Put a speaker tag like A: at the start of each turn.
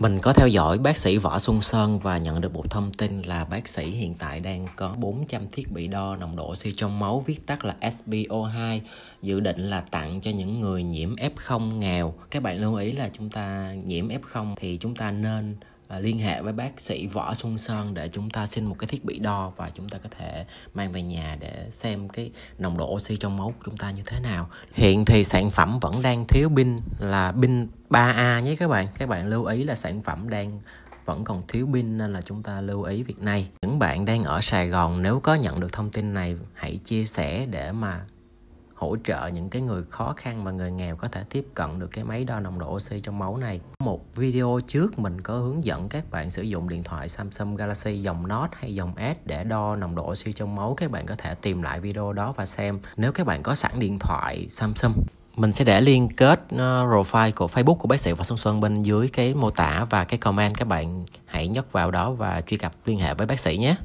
A: Mình có theo dõi bác sĩ Võ Xuân Sơn và nhận được một thông tin là bác sĩ hiện tại đang có 400 thiết bị đo nồng độ oxy trong máu viết tắt là sbo 2 dự định là tặng cho những người nhiễm F0 nghèo. Các bạn lưu ý là chúng ta nhiễm F0 thì chúng ta nên à, liên hệ với bác sĩ Võ Xuân Sơn để chúng ta xin một cái thiết bị đo và chúng ta có thể mang về nhà để xem cái nồng độ oxy trong máu của chúng ta như thế nào. Hiện thì sản phẩm vẫn đang thiếu pin là pin 3A nhé các bạn các bạn lưu ý là sản phẩm đang vẫn còn thiếu pin nên là chúng ta lưu ý việc này những bạn đang ở Sài Gòn nếu có nhận được thông tin này hãy chia sẻ để mà hỗ trợ những cái người khó khăn và người nghèo có thể tiếp cận được cái máy đo nồng độ oxy trong máu này. Một video trước mình có hướng dẫn các bạn sử dụng điện thoại Samsung Galaxy dòng Note hay dòng S để đo nồng độ oxy trong máu. Các bạn có thể tìm lại video đó và xem. Nếu các bạn có sẵn điện thoại Samsung mình sẽ để liên kết ờ, profile của Facebook của bác sĩ và Xuân Xuân bên dưới cái mô tả và cái comment các bạn hãy nhấp vào đó và truy cập liên hệ với bác sĩ nhé.